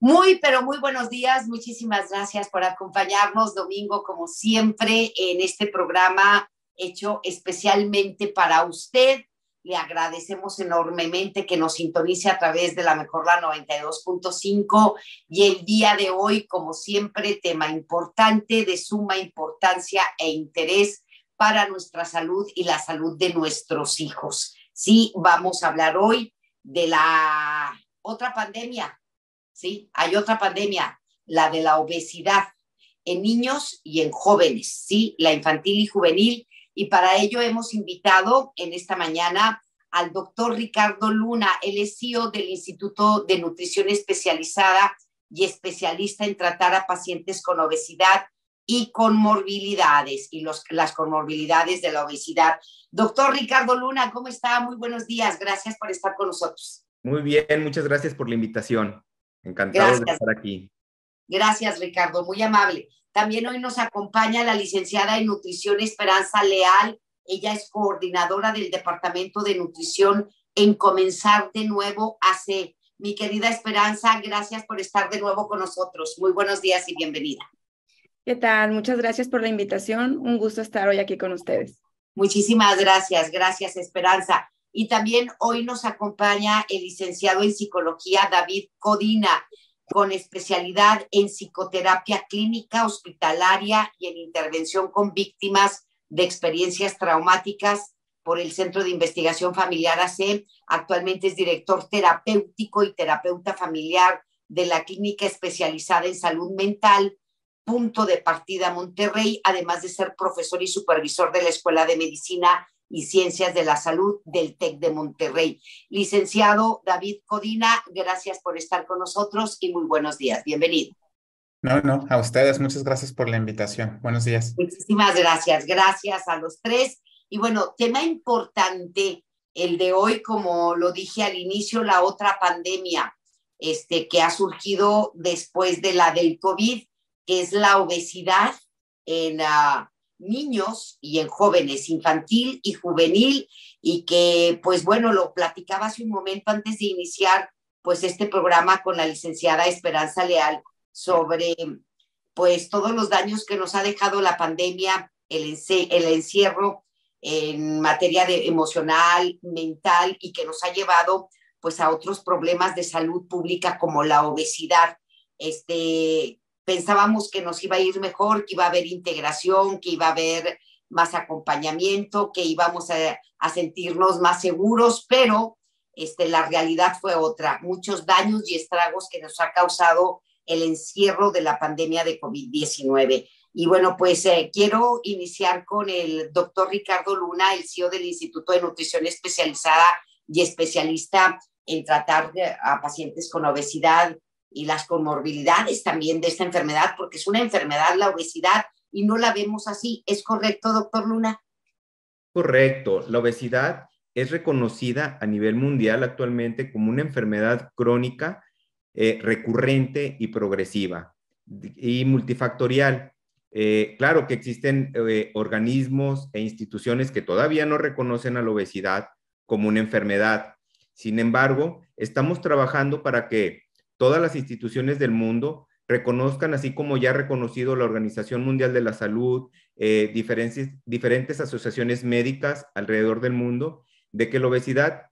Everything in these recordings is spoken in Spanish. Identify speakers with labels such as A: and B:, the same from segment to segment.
A: Muy, pero muy buenos días. Muchísimas gracias por acompañarnos domingo, como siempre, en este programa hecho especialmente para usted. Le agradecemos enormemente que nos sintonice a través de la mejor la 92.5 y el día de hoy, como siempre, tema importante, de suma importancia e interés para nuestra salud y la salud de nuestros hijos. Sí, vamos a hablar hoy de la otra pandemia, ¿sí? Hay otra pandemia, la de la obesidad en niños y en jóvenes, ¿sí? La infantil y juvenil. Y para ello hemos invitado en esta mañana al doctor Ricardo Luna, el CEO del Instituto de Nutrición Especializada y especialista en tratar a pacientes con obesidad y con morbilidades, y los, las comorbilidades de la obesidad. Doctor Ricardo Luna, ¿cómo está? Muy buenos días, gracias por estar con nosotros.
B: Muy bien, muchas gracias por la invitación. Encantado de estar aquí.
A: Gracias, Ricardo, muy amable. También hoy nos acompaña la licenciada en nutrición Esperanza Leal. Ella es coordinadora del Departamento de Nutrición en Comenzar de Nuevo AC. Mi querida Esperanza, gracias por estar de nuevo con nosotros. Muy buenos días y bienvenida.
C: ¿Qué tal? Muchas gracias por la invitación. Un gusto estar hoy aquí con ustedes. Muchísimas gracias,
A: gracias Esperanza. Y también hoy nos acompaña el licenciado en psicología David Codina, con especialidad en psicoterapia clínica hospitalaria y en intervención con víctimas de experiencias traumáticas por el Centro de Investigación Familiar ACE. Actualmente es director terapéutico y terapeuta familiar de la Clínica Especializada en Salud Mental, punto de partida Monterrey, además de ser profesor y supervisor de la Escuela de Medicina y Ciencias de la Salud del TEC de Monterrey. Licenciado David Codina, gracias por estar con nosotros y muy buenos días. Bienvenido.
D: No, no, a ustedes muchas gracias por la invitación. Buenos días.
A: Muchísimas gracias. Gracias a los tres. Y bueno, tema importante el de hoy, como lo dije al inicio, la otra pandemia este, que ha surgido después de la del COVID, que es la obesidad en, uh, niños y en jóvenes, infantil y juvenil, y que, pues bueno, lo platicaba hace un momento antes de iniciar, pues este programa con la licenciada Esperanza Leal sobre, pues todos los daños que nos ha dejado la pandemia, el, el encierro en materia de emocional, mental, y que nos ha llevado, pues, a otros problemas de salud pública como la obesidad, este, pensábamos que nos iba a ir mejor, que iba a haber integración, que iba a haber más acompañamiento, que íbamos a, sentirnos más seguros, pero este, la realidad fue otra. Muchos daños y estragos que nos ha causado el encierro de la pandemia de COVID-19. Y bueno, pues eh, quiero iniciar con el doctor Ricardo Luna, el CEO del Instituto de Nutrición Especializada y especialista en tratar a pacientes con obesidad, y las comorbilidades también de esta enfermedad, porque es una enfermedad la obesidad y no la vemos así. ¿Es correcto, doctor Luna?
B: Correcto. La obesidad es reconocida a nivel mundial actualmente como una enfermedad crónica eh, recurrente y progresiva y multifactorial. Eh, claro que existen eh, organismos e instituciones que todavía no reconocen a la obesidad como una enfermedad. Sin embargo, estamos trabajando para que todas las instituciones del mundo reconozcan, así como ya ha reconocido la Organización Mundial de la Salud, eh, diferentes, asociaciones médicas alrededor del mundo, de que la obesidad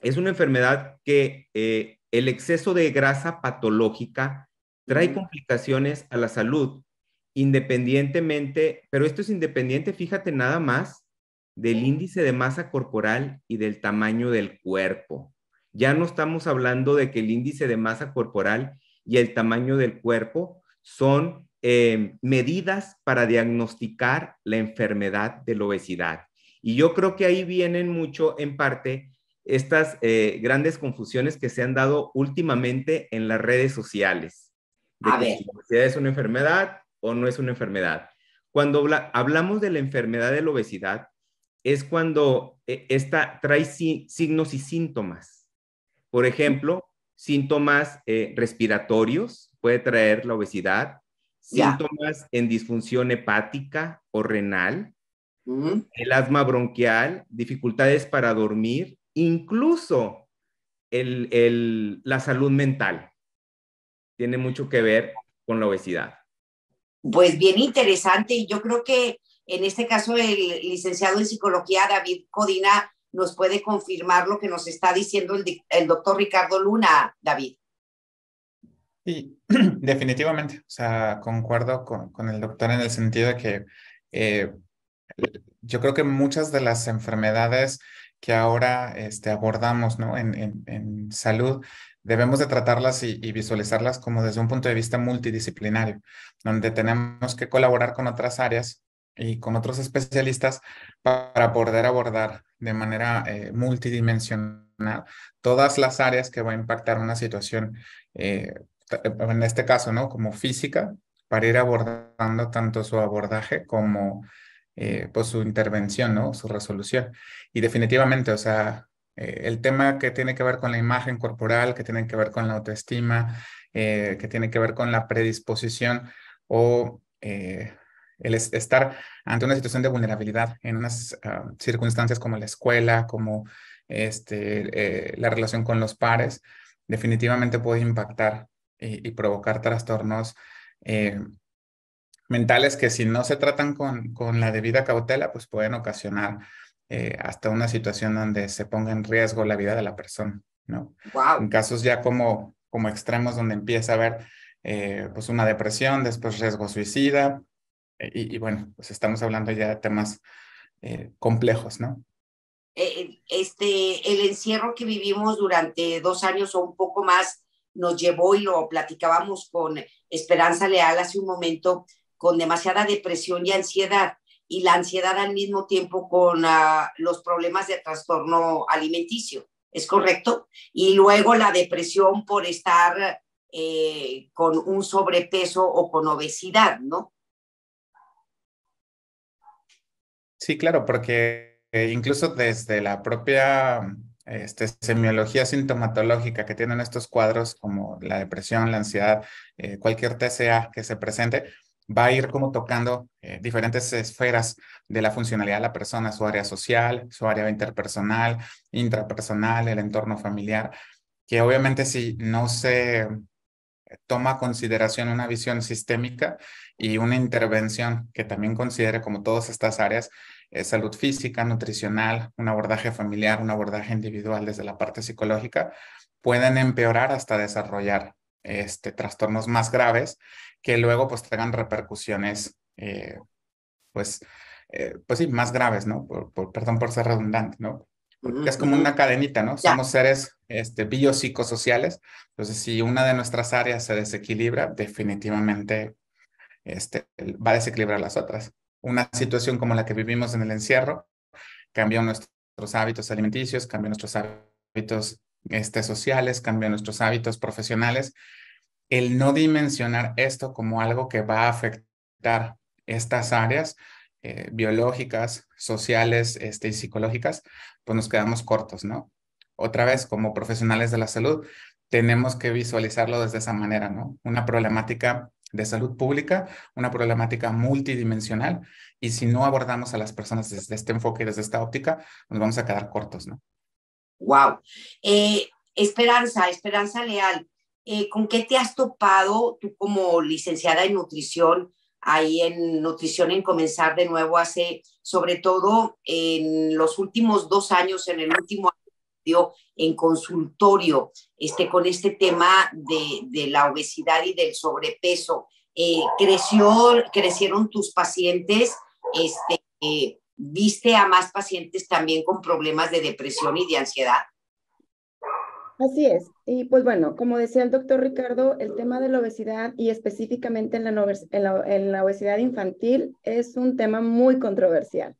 B: es una enfermedad que eh, el exceso de grasa patológica trae complicaciones a la salud, independientemente, pero esto es independiente, fíjate nada más, del índice de masa corporal y del tamaño del cuerpo. Ya no estamos hablando de que el índice de masa corporal y el tamaño del cuerpo son em, medidas para diagnosticar la enfermedad de la obesidad. Y yo creo que ahí vienen mucho, en parte, estas eh, grandes confusiones que se han dado últimamente en las redes sociales. A ver. si la obesidad es una enfermedad o no es una enfermedad. Cuando hablamos de la enfermedad de la obesidad, es cuando eh, esta trae signos y síntomas. Por ejemplo, síntomas eh, respiratorios puede traer la obesidad, síntomas en disfunción hepática o renal, el asma bronquial, dificultades para dormir, incluso la salud mental. Tiene mucho que ver con la obesidad.
A: Pues bien interesante y yo creo que en este caso el licenciado en psicología David Codina nos puede confirmar lo que nos está diciendo el, doctor Ricardo Luna, David.
D: Sí, definitivamente. O sea, concuerdo con, el doctor en el sentido de que eh, yo creo que muchas de las enfermedades que ahora este, abordamos ¿no? en, salud, debemos de tratarlas y, visualizarlas como desde un punto de vista multidisciplinario, donde tenemos que colaborar con otras áreas y con otros especialistas para poder abordar de manera eh, multidimensional todas las áreas que va a impactar una situación, eh, en este caso, ¿no? Como física, para ir abordando tanto su abordaje como eh, pues, su intervención, ¿no? Su resolución. Y definitivamente, o sea, el tema que tiene que ver con la imagen corporal, que tiene que ver con la autoestima, que tiene que ver con la predisposición o el estar ante una situación de vulnerabilidad en unas ah, circunstancias como la escuela, como este, eh, la relación con los pares, definitivamente puede impactar y, provocar trastornos eh, mentales que si no se tratan con, con la debida cautela, pues pueden ocasionar eh, hasta una situación donde se ponga en riesgo la vida de la persona, ¿no? En casos ya como, como extremos donde empieza a haber pues una depresión, después riesgo suicida, eh, y, bueno, pues estamos hablando ya de temas eh, complejos, ¿no?
A: Eh, este, el encierro que vivimos durante dos años o un poco más nos llevó, y lo platicábamos con Esperanza Leal hace un momento, con demasiada depresión y ansiedad, y la ansiedad al mismo tiempo con ah, los problemas de trastorno alimenticio, ¿es correcto? Y luego la depresión por estar con un sobrepeso o con obesidad, ¿no?
D: Sí, claro, porque eh, incluso desde la propia este, semiología sintomatológica que tienen estos cuadros, como la depresión, la ansiedad, eh, cualquier TCA que se presente, va a ir como tocando eh, diferentes esferas de la funcionalidad de la persona, su área social, su área interpersonal, intrapersonal, el entorno familiar, que obviamente si no se toma consideración una visión sistémica y una intervención que también considere como todas estas áreas, eh, salud física, nutricional, un abordaje familiar, un abordaje individual desde la parte psicológica, pueden empeorar hasta desarrollar este, trastornos más graves que luego pues tengan repercusiones, eh, pues, eh, pues sí, más graves, ¿no? Por, perdón por ser redundante, ¿no? es como una cadenita, ¿no? Somos seres este, biopsicosociales. Entonces, si una de nuestras áreas se desequilibra, definitivamente este, va a desequilibrar las otras una situación como la que vivimos en el encierro cambió nuestros hábitos alimenticios, cambió nuestros hábitos este, sociales, cambió nuestros hábitos profesionales. El no dimensionar esto como algo que va a afectar estas áreas eh, biológicas, sociales este, y psicológicas, pues nos quedamos cortos, ¿no? Otra vez, como profesionales de la salud, tenemos que visualizarlo desde esa manera, ¿no? Una problemática de salud pública, una problemática multidimensional, y si no abordamos a las personas desde este enfoque, desde esta óptica, nos vamos a quedar cortos, ¿no?
A: Wow. Eh, esperanza, Esperanza Leal, eh, ¿con qué te has topado tú como licenciada en nutrición, ahí en nutrición en comenzar de nuevo hace, sobre todo en los últimos dos años, en el último en consultorio este, con este tema de, la obesidad y del sobrepeso. Eh, creció, crecieron tus pacientes, este, eh, viste a más pacientes también con problemas de depresión y de ansiedad.
C: Así es. Y pues bueno, como decía el doctor Ricardo, el tema de la obesidad y específicamente en la obesidad infantil es un tema muy controversial.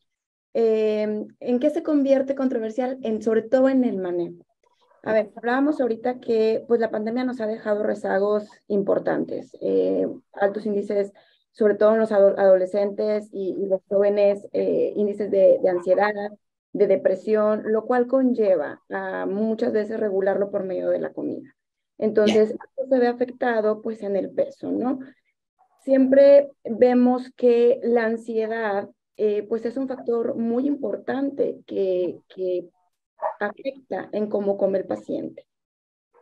C: Em, ¿en qué se convierte controversial? En, sobre todo en el manejo. A ver, hablábamos ahorita que pues, la pandemia nos ha dejado rezagos importantes, eh, altos índices, sobre todo en los adolescentes y, los jóvenes, eh, índices de, ansiedad, de depresión, lo cual conlleva a muchas veces regularlo por medio de la comida. Entonces, esto se ve afectado pues en el peso, ¿no? Siempre vemos que la ansiedad eh, pues es un factor muy importante que, afecta en cómo come el paciente.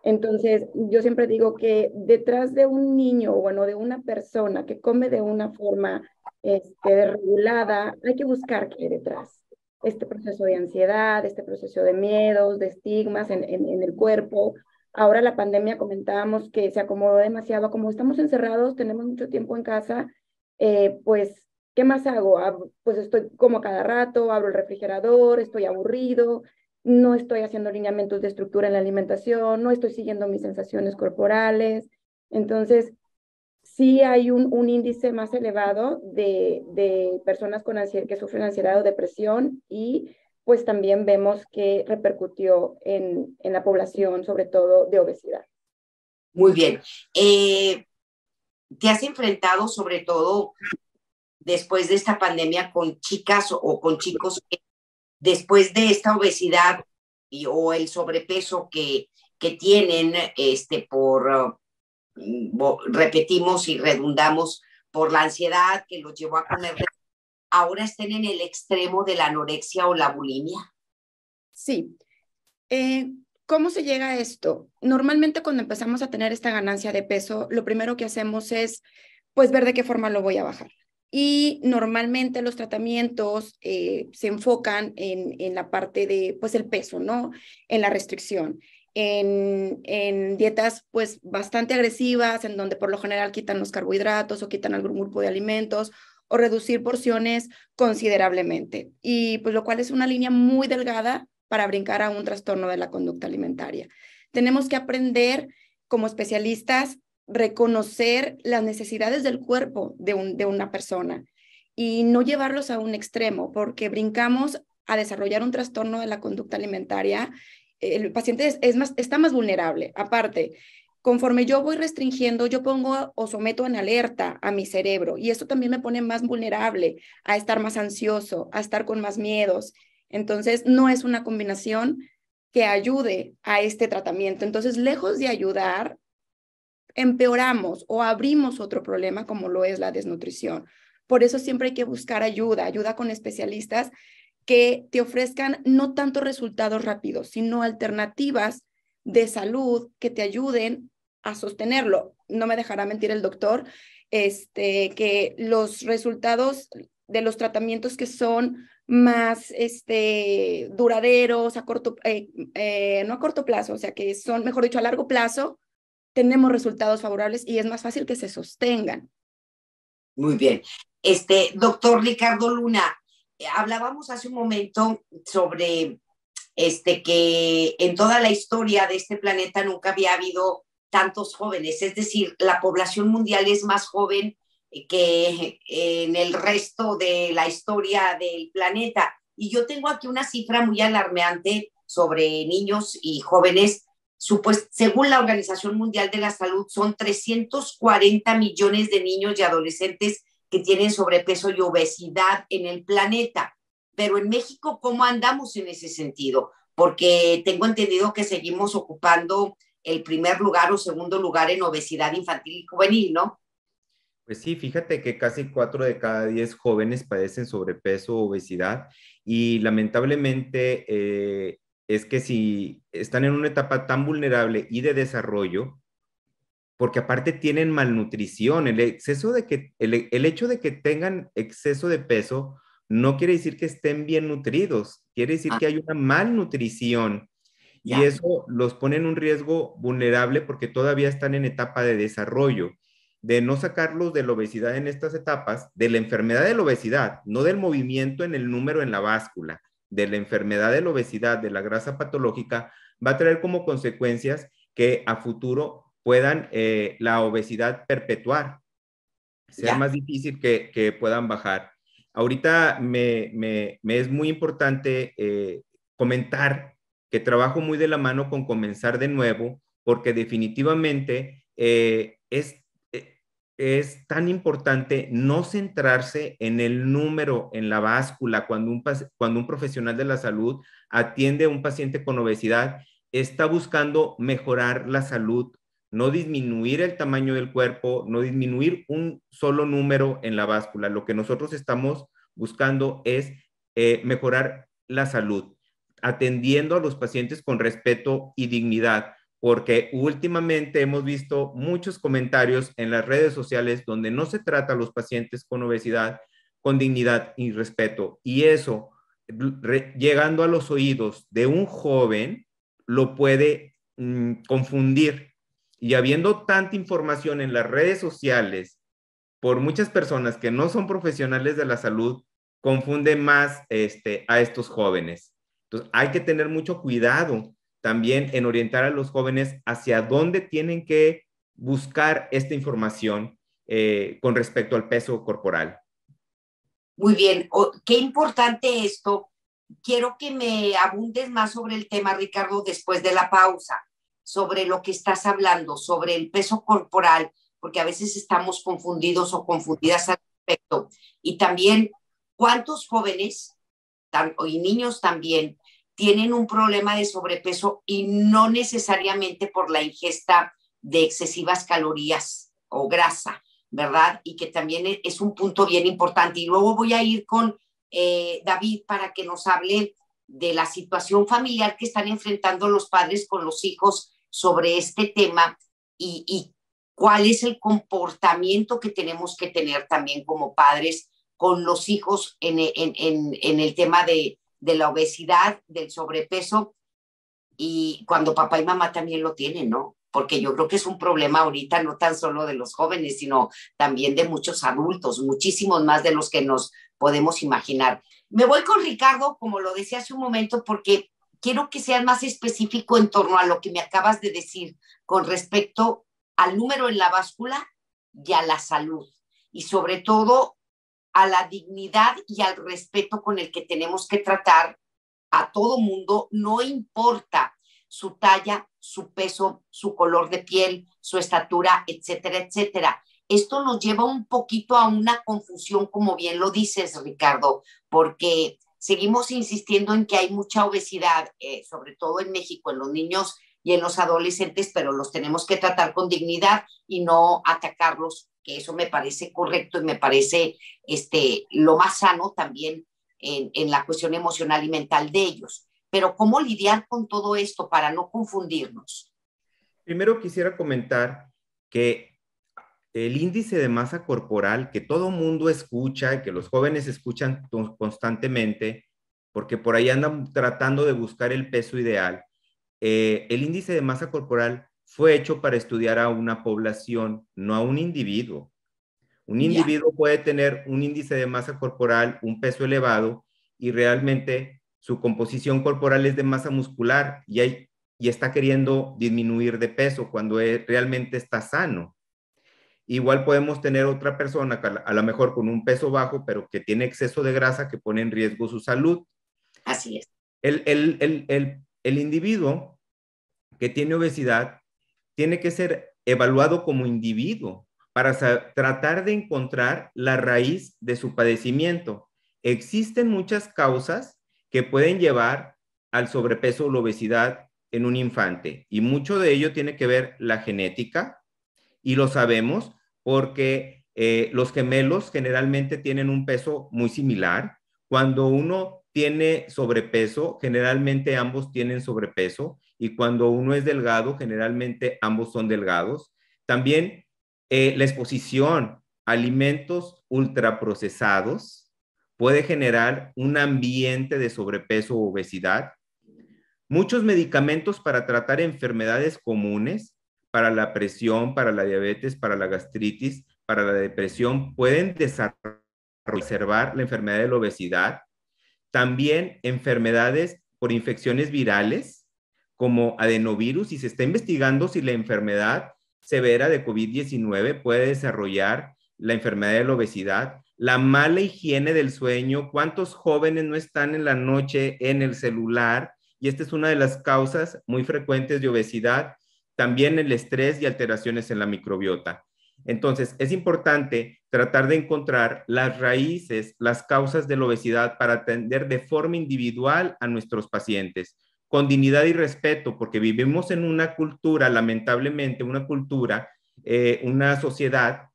C: Entonces, yo siempre digo que detrás de un niño, o bueno, de una persona que come de una forma este, regulada, hay que buscar qué hay detrás. Este proceso de ansiedad, este proceso de miedos, de estigmas en, el cuerpo. Ahora la pandemia comentábamos que se acomodó demasiado, como estamos encerrados, tenemos mucho tiempo en casa, eh, pues ¿qué más hago? pues estoy como cada rato, abro el refrigerador, estoy aburrido, no estoy haciendo lineamientos de estructura en la alimentación, no estoy siguiendo mis sensaciones corporales. Entonces, sí hay un, índice más elevado de, personas con ansiedad, que sufren ansiedad o depresión y pues también vemos que repercutió en, la población, sobre todo de obesidad.
A: Muy bien. Eh, ¿Te has enfrentado sobre todo después de esta pandemia con chicas o con chicos después de esta obesidad y, o el sobrepeso que, que tienen este, por, mm, repetimos y redundamos, por la ansiedad que los llevó a comer,
C: ahora estén en el extremo de la anorexia o la bulimia? Sí. Eh, ¿Cómo se llega a esto? Normalmente cuando empezamos a tener esta ganancia de peso, lo primero que hacemos es, pues, ver de qué forma lo voy a bajar y normalmente los tratamientos eh, se enfocan en, la parte de, pues, el peso, ¿no? En la restricción, en, en, dietas, pues, bastante agresivas, en donde por lo general quitan los carbohidratos o quitan algún grupo de alimentos o reducir porciones considerablemente. Y pues lo cual es una línea muy delgada para brincar a un trastorno de la conducta alimentaria. Tenemos que aprender como especialistas reconocer las necesidades del cuerpo de, de una persona y no llevarlos a un extremo, porque brincamos a desarrollar un trastorno de la conducta alimentaria, el paciente es, está más vulnerable. Aparte, conforme yo voy restringiendo, yo pongo o someto en alerta a mi cerebro y esto también me pone más vulnerable a estar más ansioso, a estar con más miedos. Entonces, no es una combinación que ayude a este tratamiento. Entonces, lejos de ayudar, empeoramos o abrimos otro problema como lo es la desnutrición. Por eso siempre hay que buscar ayuda, ayuda con especialistas que te ofrezcan no tanto resultados rápidos, sino alternativas de salud que te ayuden a sostenerlo. No me dejará mentir el doctor, este, que los resultados de los tratamientos que son más este, duraderos, a corto, eh, eh, no a corto plazo, o sea, que son, mejor dicho, a largo plazo, tenemos resultados favorables y es más fácil que se sostengan.
A: Muy bien. Este, doctor Ricardo Luna, eh, hablábamos hace un momento sobre este, que en toda la historia de este planeta nunca había habido tantos jóvenes, es decir, la población mundial es más joven que en el resto de la historia del planeta. Y yo tengo aquí una cifra muy alarmante sobre niños y jóvenes según la Organización Mundial de la Salud, son 340 millones de niños y adolescentes que tienen sobrepeso y obesidad en el planeta. Pero en México, ¿cómo andamos en ese sentido? Porque tengo entendido que seguimos ocupando el primer lugar o segundo lugar en obesidad infantil y juvenil, ¿no?
B: Pues sí, fíjate que casi cuatro de cada diez jóvenes padecen sobrepeso o obesidad y lamentablemente eh, es que si están en una etapa tan vulnerable y de desarrollo, porque aparte tienen malnutrición, el exceso de que, el, hecho de que tengan exceso de peso no quiere decir que estén bien nutridos, quiere decir ah. que hay una malnutrición y eso los pone en un riesgo vulnerable porque todavía están en etapa de desarrollo. De no sacarlos de la obesidad en estas etapas, de la enfermedad de la obesidad, no del movimiento en el número en la báscula, de la enfermedad de la obesidad, de la grasa patológica, va a traer como consecuencias que a futuro puedan eh, la obesidad perpetuar, sea más difícil que, que, puedan bajar. Ahorita me, me, es muy importante eh, comentar que trabajo muy de la mano con comenzar de nuevo, porque definitivamente eh, es es tan importante no centrarse en el número, en la báscula, cuando un, profesional de la salud atiende a un paciente con obesidad, está buscando mejorar la salud, no disminuir el tamaño del cuerpo, no disminuir un solo número en la báscula. Lo que nosotros estamos buscando es eh, mejorar la salud, atendiendo a los pacientes con respeto y dignidad porque últimamente hemos visto muchos comentarios en las redes sociales donde no se trata a los pacientes con obesidad con dignidad y respeto. Y eso, llegando a los oídos de un joven, lo puede mm, confundir. Y habiendo tanta información en las redes sociales por muchas personas que no son profesionales de la salud, confunde más este, a estos jóvenes. Entonces, hay que tener mucho cuidado también en orientar a los jóvenes hacia dónde tienen que buscar esta información eh, con respecto al peso corporal.
A: Muy bien, qué importante esto. Quiero que me abundes más sobre el tema, Ricardo, después de la pausa, sobre lo que estás hablando, sobre el peso corporal, porque a veces estamos confundidos o confundidas al respecto. Y también, ¿cuántos jóvenes y niños también tienen un problema de sobrepeso y no necesariamente por la ingesta de excesivas calorías o grasa, ¿verdad? Y que también e, es un punto bien importante. Y luego voy a ir con eh, David para que nos hable de la situación familiar que están enfrentando los padres con los hijos sobre este tema y, cuál es el comportamiento que tenemos que tener también como padres con los hijos en el tema de, de la obesidad, del sobrepeso, y cuando papá y mamá también lo tienen, ¿no? Porque yo creo que es un problema ahorita no tan solo de los jóvenes, sino también de muchos adultos, muchísimos más de los que nos podemos imaginar. Me voy con Ricardo, como lo decía hace un momento, porque quiero que seas más específico en torno a lo que me acabas de decir con respecto al número en la báscula y a la salud. Y sobre todo a la dignidad y al respeto con el que tenemos que tratar a todo mundo, no importa su talla, su peso, su color de piel, su estatura, etcétera, etcétera. Esto nos lleva un poquito a una confusión, como bien lo dices, Ricardo, porque seguimos insistiendo en que hay mucha obesidad, eh, sobre todo en México, en los niños y en los adolescentes, pero los tenemos que tratar con dignidad y no atacarlos que eso me parece correcto y me parece este, lo más sano también en, la cuestión emocional y mental de ellos. Pero ¿cómo lidiar con todo esto para no confundirnos?
B: Primero quisiera comentar que el índice de masa corporal que todo mundo escucha, que los jóvenes escuchan constantemente, porque por ahí andan tratando de buscar el peso ideal, eh, el índice de masa corporal fue hecho para estudiar a una población, no a un individuo. Un individuo puede tener un índice de masa corporal, un peso elevado y realmente su composición corporal es de masa muscular y, está queriendo disminuir de peso cuando realmente está sano. Igual podemos tener otra persona, a lo mejor con un peso bajo, pero que tiene exceso de grasa que pone en riesgo su salud. Así es. el individuo que tiene obesidad tiene que ser evaluado como individuo para tratar de encontrar la raíz de su padecimiento. Existen muchas causas que pueden llevar al sobrepeso o la obesidad en un infante y mucho de ello tiene que ver la genética y lo sabemos porque eh, los gemelos generalmente tienen un peso muy similar. Cuando uno tiene sobrepeso, generalmente ambos tienen sobrepeso, y cuando uno es delgado, generalmente ambos son delgados. También eh, la exposición a alimentos ultraprocesados puede generar un ambiente de sobrepeso u obesidad. Muchos medicamentos para tratar enfermedades comunes, para la presión, para la diabetes, para la gastritis, para la depresión, pueden desarrollar la enfermedad de la obesidad. También enfermedades por infecciones virales, como adenovirus y se está investigando si la enfermedad severa de COVID-19 puede desarrollar la enfermedad de la obesidad, la mala higiene del sueño, cuántos jóvenes no están en la noche en el celular y esta es una de las causas muy frecuentes de obesidad, también el estrés y alteraciones en la microbiota. Entonces, es importante tratar de encontrar las raíces, las causas de la obesidad para atender de forma individual a nuestros pacientes con dignidad y respeto, porque vivimos en una cultura, lamentablemente, una cultura, eh, una sociedad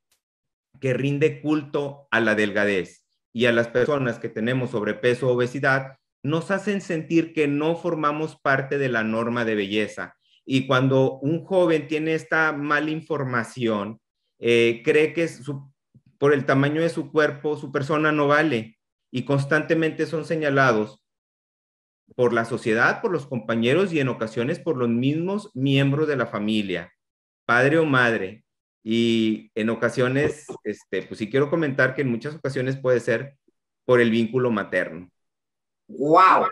B: que rinde culto a la delgadez y a las personas que tenemos sobrepeso o obesidad, nos hacen sentir que no formamos parte de la norma de belleza. Y cuando un joven tiene esta mala información, eh, cree que por el tamaño de su cuerpo, su persona no vale y constantemente son señalados por la sociedad, por los compañeros y en ocasiones por los mismos miembros de la familia, padre o madre. Y en ocasiones, este, pues sí quiero comentar que en muchas ocasiones puede ser por el vínculo materno. ¡Wow!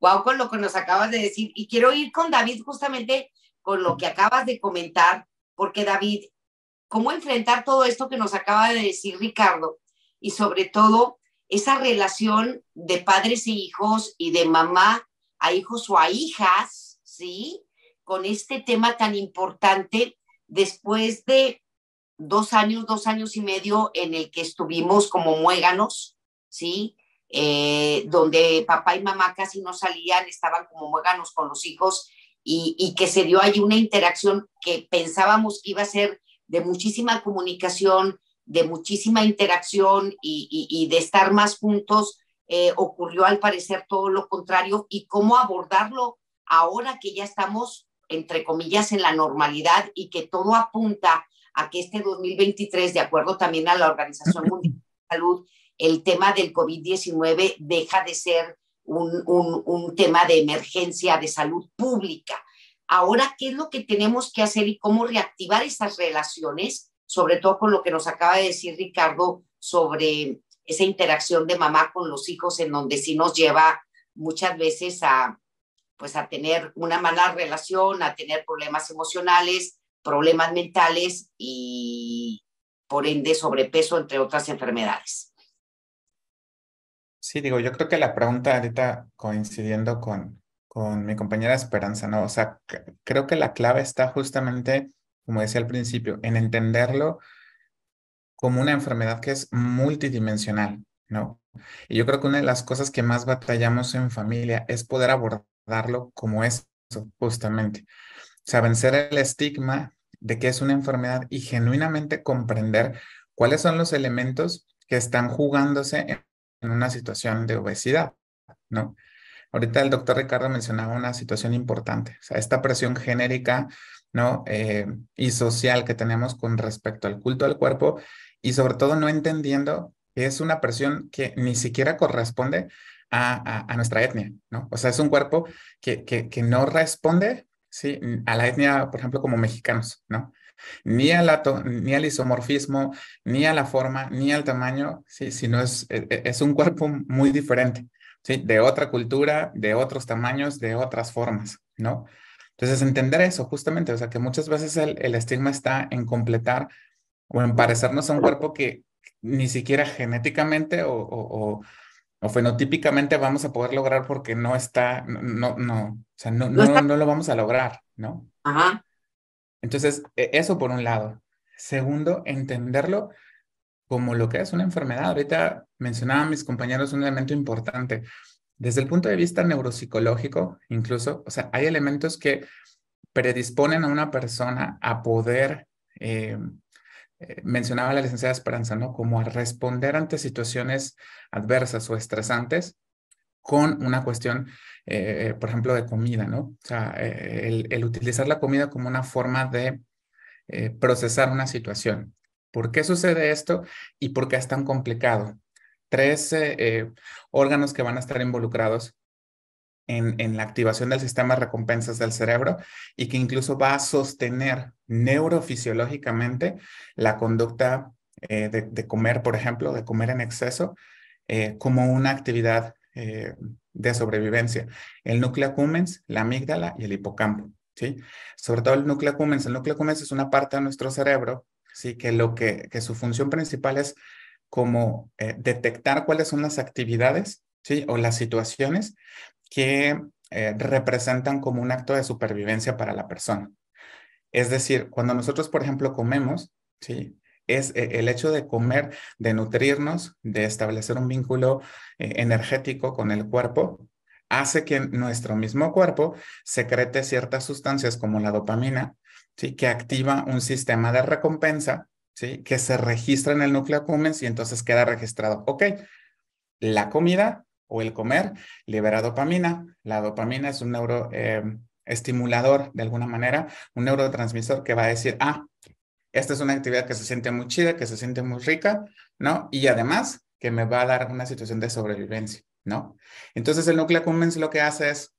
A: ¡Wow! Con lo que nos acabas de decir. Y quiero ir con David justamente con lo que acabas de comentar, porque David, ¿cómo enfrentar todo esto que nos acaba de decir Ricardo? Y sobre todo, esa relación de padres e hijos y de mamá a hijos o a hijas, ¿sí? Con este tema tan importante después de dos años, dos años y medio en el que estuvimos como muéganos, ¿sí? Eh, donde papá y mamá casi no salían, estaban como muéganos con los hijos y, que se dio ahí una interacción que pensábamos que iba a ser de muchísima comunicación, de muchísima interacción y, de estar más juntos, eh, ocurrió al parecer todo lo contrario y cómo abordarlo ahora que ya estamos, entre comillas, en la normalidad y que todo apunta a que este 2023, de acuerdo también a la Organización Mundial de Salud, el tema del COVID-19 deja de ser un, un, un tema de emergencia de salud pública. Ahora, ¿qué es lo que tenemos que hacer y cómo reactivar esas relaciones? sobre todo con lo que nos acaba de decir Ricardo sobre esa interacción de mamá con los hijos en donde sí nos lleva muchas veces a pues a tener una mala relación, a tener problemas emocionales, problemas mentales y por ende sobrepeso, entre otras enfermedades.
D: Sí, digo, yo creo que la pregunta ahorita coincidiendo con, con mi compañera Esperanza, ¿no? O sea, creo que la clave está justamente como decía al principio, en entenderlo como una enfermedad que es multidimensional, ¿no? Y yo creo que una de las cosas que más batallamos en familia es poder abordarlo como eso, justamente. O sea, vencer el estigma de que es una enfermedad y genuinamente comprender cuáles son los elementos que están jugándose en una situación de obesidad, ¿no? Ahorita el doctor Ricardo mencionaba una situación importante, o sea, esta presión genérica eh, y social que tenemos con respecto al culto al cuerpo y sobre todo no entendiendo que es una presión que ni siquiera corresponde a, a, nuestra etnia, ¿no? O sea, es un cuerpo que, que, no responde, ¿sí? A la etnia, por ejemplo, como mexicanos, ¿no? Ni, al ni al isomorfismo, ni a la forma, ni al tamaño, ¿sí? Sino es, e, e, es un cuerpo muy diferente, ¿sí? De otra cultura, de otros tamaños, de otras formas, ¿no? Entonces, entender eso justamente, o sea, que muchas veces el, estigma está en completar o en parecernos a un cuerpo que ni siquiera genéticamente o, o, o, fenotípicamente vamos a poder lograr porque no está, no, no, o sea, no, no, no, lo vamos a lograr, ¿no? Ajá. Entonces, e, eso por un lado. Segundo, entenderlo como lo que es una enfermedad. Ahorita mencionaban mis compañeros un elemento importante desde el punto de vista neuropsicológico, incluso, o sea, hay elementos que predisponen a una persona a poder, eh, eh, mencionaba la licenciada Esperanza, ¿no? Como a responder ante situaciones adversas o estresantes con una cuestión, eh, por ejemplo, de comida, ¿no? O sea, el utilizar la comida como una forma de procesar una situación. ¿Por qué sucede esto y por qué es tan complicado? tres eh, órganos que van a estar involucrados en, la activación del sistema de recompensas del cerebro y que incluso va a sostener neurofisiológicamente la conducta eh, de, comer, por ejemplo, de comer en exceso, eh, como una actividad de sobrevivencia. El núcleo cumens, la amígdala y el hipocampo. ¿sí? Sobre todo el núcleo cumens. El núcleo cumens es una parte de nuestro cerebro ¿sí? que, lo que su función principal es como eh, detectar cuáles son las actividades o las situaciones que eh, representan como un acto de supervivencia para la persona. Es decir, cuando nosotros, por ejemplo, comemos, es eh, el hecho de comer, de nutrirnos, de establecer un vínculo energético con el cuerpo, hace que nuestro mismo cuerpo secrete ciertas sustancias como la dopamina, ¿sí? que activa un sistema de recompensa que se registra en el núcleo accumbens y entonces queda registrado. Ok, la comida o el comer libera dopamina. La dopamina es un neuroestimulador, eh, de alguna manera, un neurotransmisor que va a decir, ah, esta es una actividad que se siente muy chida, que se siente muy rica, ¿no? Y además que me va a dar una situación de sobrevivencia, ¿no? Entonces el núcleo accumbens lo que hace es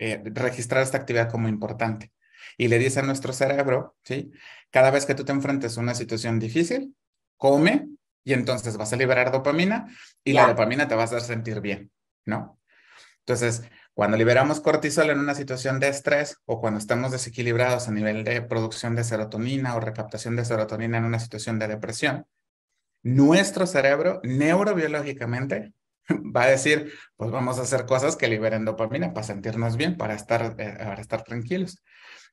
D: eh, registrar esta actividad como importante y le dice a nuestro cerebro, ¿sí? Cada vez que tú te enfrentes a una situación difícil, come y entonces vas a liberar dopamina y la dopamina te va a hacer sentir bien, ¿no? Entonces, cuando liberamos cortisol en una situación de estrés o cuando estamos desequilibrados a nivel de producción de serotonina o recaptación de serotonina en una situación de depresión, nuestro cerebro neurobiológicamente va a decir, pues vamos a hacer cosas que liberen dopamina para sentirnos bien, para estar, eh, para estar tranquilos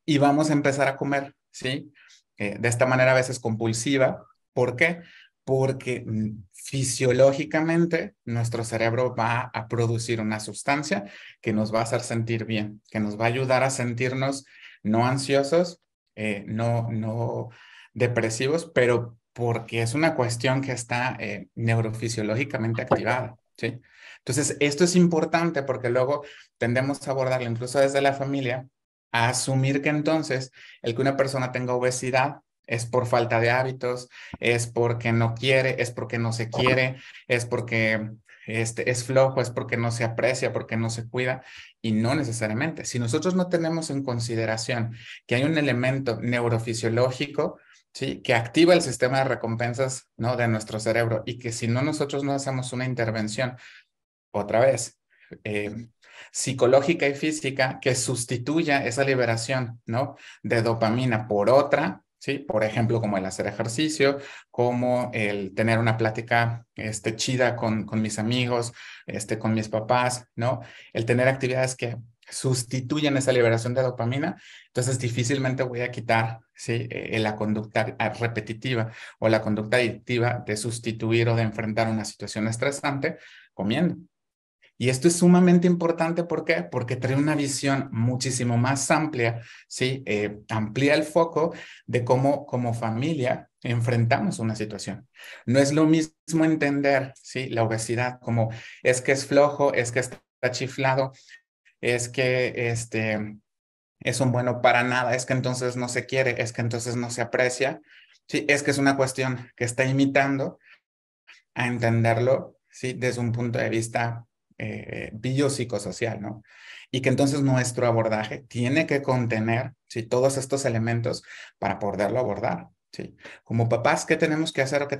D: y vamos a empezar a comer, ¿sí? Eh, de esta manera a veces compulsiva. ¿Por qué? Porque mm, fisiológicamente nuestro cerebro va a producir una sustancia que nos va a hacer sentir bien, que nos va a ayudar a sentirnos no ansiosos, eh, no, no depresivos, pero porque es una cuestión que está eh, neurofisiológicamente activada. ¿sí? Entonces, esto es importante porque luego tendemos a abordarlo incluso desde la familia asumir que entonces el que una persona tenga obesidad es por falta de hábitos, es porque no quiere, es porque no se quiere, es porque este, es flojo, es porque no se aprecia, porque no se cuida, y no necesariamente. Si nosotros no tenemos en consideración que hay un elemento neurofisiológico, ¿sí? que activa el sistema de recompensas ¿no? de nuestro cerebro y que si no nosotros no hacemos una intervención, otra vez, eh, psicológica y física que sustituya esa liberación, ¿no? De dopamina por otra, ¿sí? Por ejemplo, como el hacer ejercicio, como el tener una plática este, chida con, con mis amigos, este, con mis papás, ¿no? El tener actividades que sustituyan esa liberación de dopamina, entonces difícilmente voy a quitar ¿sí? E, la conducta repetitiva o la conducta adictiva de sustituir o de enfrentar una situación estresante comiendo, y esto es sumamente importante, ¿por qué? Porque trae una visión muchísimo más amplia, ¿sí? Eh, amplía el foco de cómo como familia enfrentamos una situación. No es lo mismo entender, ¿sí? La obesidad como es que es flojo, es que está chiflado, es que este es un bueno para nada, es que entonces no se quiere, es que entonces no se aprecia, ¿sí? Es que es una cuestión que está imitando a entenderlo, ¿sí? Desde un punto de vista eh, biopsicosocial, ¿no? Y que entonces nuestro abordaje tiene que contener si todos estos elementos para poderlo abordar. ¿sí? Como papás, ¿qué tenemos que hacer? ¿O qué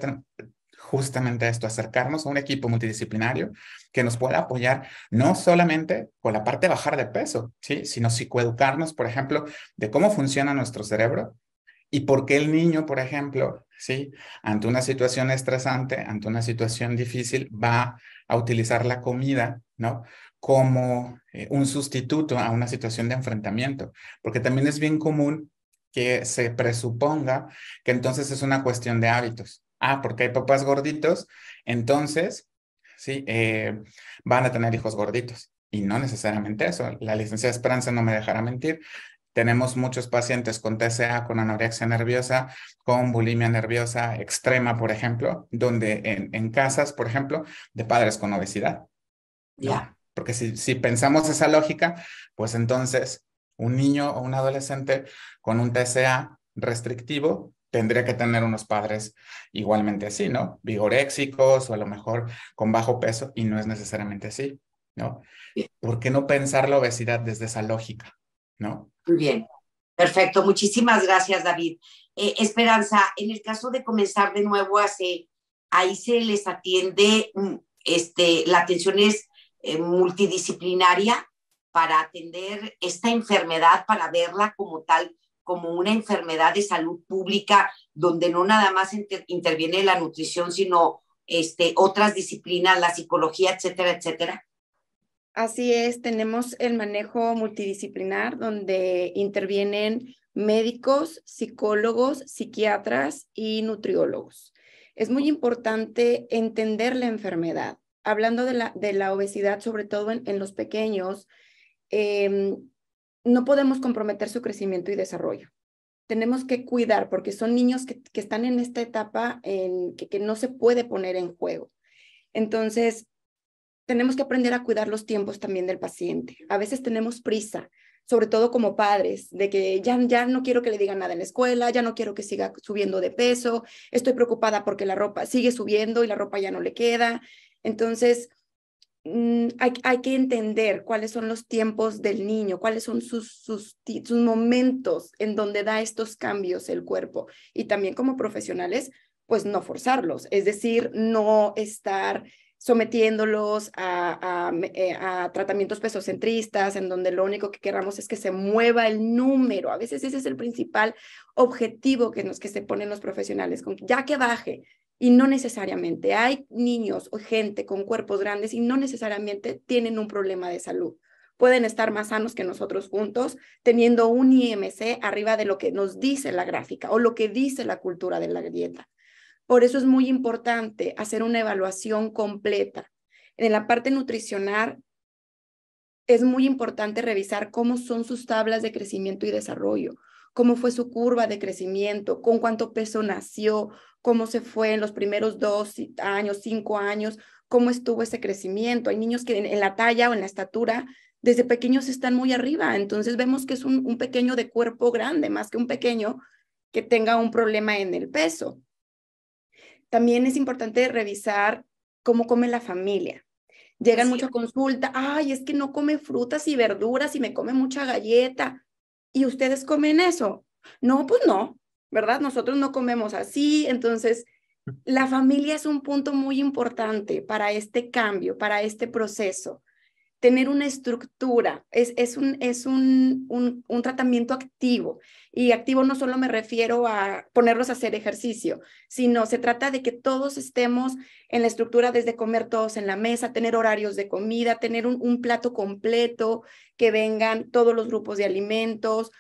D: justamente esto, acercarnos a un equipo multidisciplinario que nos pueda apoyar no solamente con la parte de bajar de peso, ¿sí? sino psicoeducarnos, por ejemplo, de cómo funciona nuestro cerebro y por qué el niño, por ejemplo, ¿sí? Ante una situación estresante, ante una situación difícil, va a utilizar la comida, ¿no? Como eh, un sustituto a una situación de enfrentamiento, porque también es bien común que se presuponga que entonces es una cuestión de hábitos. Ah, porque hay papás gorditos, entonces, sí, eh, van a tener hijos gorditos. Y no necesariamente eso. La de Esperanza no me dejará mentir. Tenemos muchos pacientes con TCA, con anorexia nerviosa, con bulimia nerviosa extrema, por ejemplo, donde en, casas, por ejemplo, de padres con obesidad. Ya. Porque si, pensamos esa lógica, pues entonces un niño o un adolescente con un TCA restrictivo tendría que tener unos padres igualmente así, ¿no? Vigoréxicos o a lo mejor con bajo peso y no es necesariamente así, ¿no? ¿Por qué no pensar la obesidad desde esa lógica, ¿no?
A: Muy bien. Perfecto. Muchísimas gracias, David. Eh, Esperanza, en el caso de comenzar de nuevo, ahí se les atiende, mm, este, la atención es eh, multidisciplinaria para atender esta enfermedad, para verla como tal, como una enfermedad de salud pública, donde no nada más interviene la nutrición, sino este, otras disciplinas, la psicología, etcétera, etcétera?
C: Así es, tenemos el manejo multidisciplinar donde intervienen médicos, psicólogos, psiquiatras y nutriólogos. Es muy importante entender la enfermedad. Hablando de la, de la obesidad, sobre todo en, los pequeños, eh, no podemos comprometer su crecimiento y desarrollo. Tenemos que cuidar porque son niños que, están en esta etapa en que no se puede poner en juego. Entonces, tenemos que aprender a cuidar los tiempos también del paciente. A veces tenemos prisa, sobre todo como padres, de que ya, ya no quiero que le digan nada en la escuela, ya no quiero que siga subiendo de peso, estoy preocupada porque la ropa sigue subiendo y la ropa ya no le queda. Entonces, mm, hay, que entender cuáles son los tiempos del niño, cuáles son sus, sus, momentos en donde da estos cambios el cuerpo. Y también como profesionales, pues no forzarlos, es decir, no estar sometiéndolos eh, a, tratamientos pesocentristas, en donde lo único que queramos es que se mueva el número. A veces ese es el principal objetivo que, nos, que se ponen los profesionales, con, ya que baje. Y no necesariamente. Hay niños o gente con cuerpos grandes y no necesariamente tienen un problema de salud. Pueden estar más sanos que nosotros juntos, teniendo un IMC arriba de lo que nos dice la gráfica o lo que dice la cultura de la dieta. Por eso es muy importante hacer una evaluación completa. En la parte nutricional es muy importante revisar cómo son sus tablas de crecimiento y desarrollo, cómo fue su curva de crecimiento, con cuánto peso nació, cómo se fue en los primeros dos años, cinco años, cómo estuvo ese crecimiento. Hay niños que en, la talla o en la estatura desde pequeños están muy arriba, entonces vemos que es un, un pequeño de cuerpo grande, más que un pequeño que tenga un problema en el peso también es importante revisar cómo come la familia. Llegan muchas consultas. ay, es que no come frutas y verduras y me come mucha galleta. ¿Y ustedes comen eso? No, pues no, ¿verdad? Nosotros no comemos así, entonces mm. la familia es un punto muy importante para este cambio, para este proceso tener una estructura, es, un, es un, tratamiento activo. Y activo no solo me refiero a ponerlos a hacer ejercicio, sino se trata de que todos estemos en la estructura desde comer todos en la mesa, tener horarios de comida, tener un, un plato completo, que vengan todos los grupos de alimentos,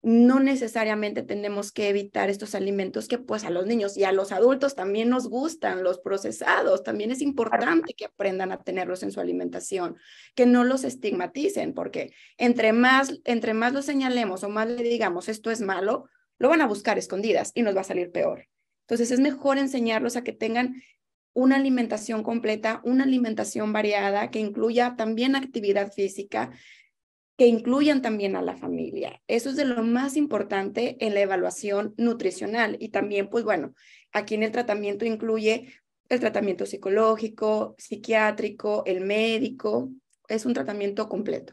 C: no necesariamente tenemos que evitar estos alimentos que pues a los niños y a los adultos también nos gustan, los procesados, también es importante que aprendan a tenerlos en su alimentación, que no los estigmaticen, porque entre más, entre más los señalemos o más le digamos esto es malo, lo van a buscar escondidas y nos va a salir peor. Entonces es mejor enseñarlos a que tengan una alimentación completa, una alimentación variada que incluya también actividad física, que incluyan también a la familia. Eso es de lo más importante en la evaluación nutricional y también, pues bueno, aquí en el tratamiento incluye el tratamiento psicológico, psiquiátrico, el médico, es un tratamiento completo.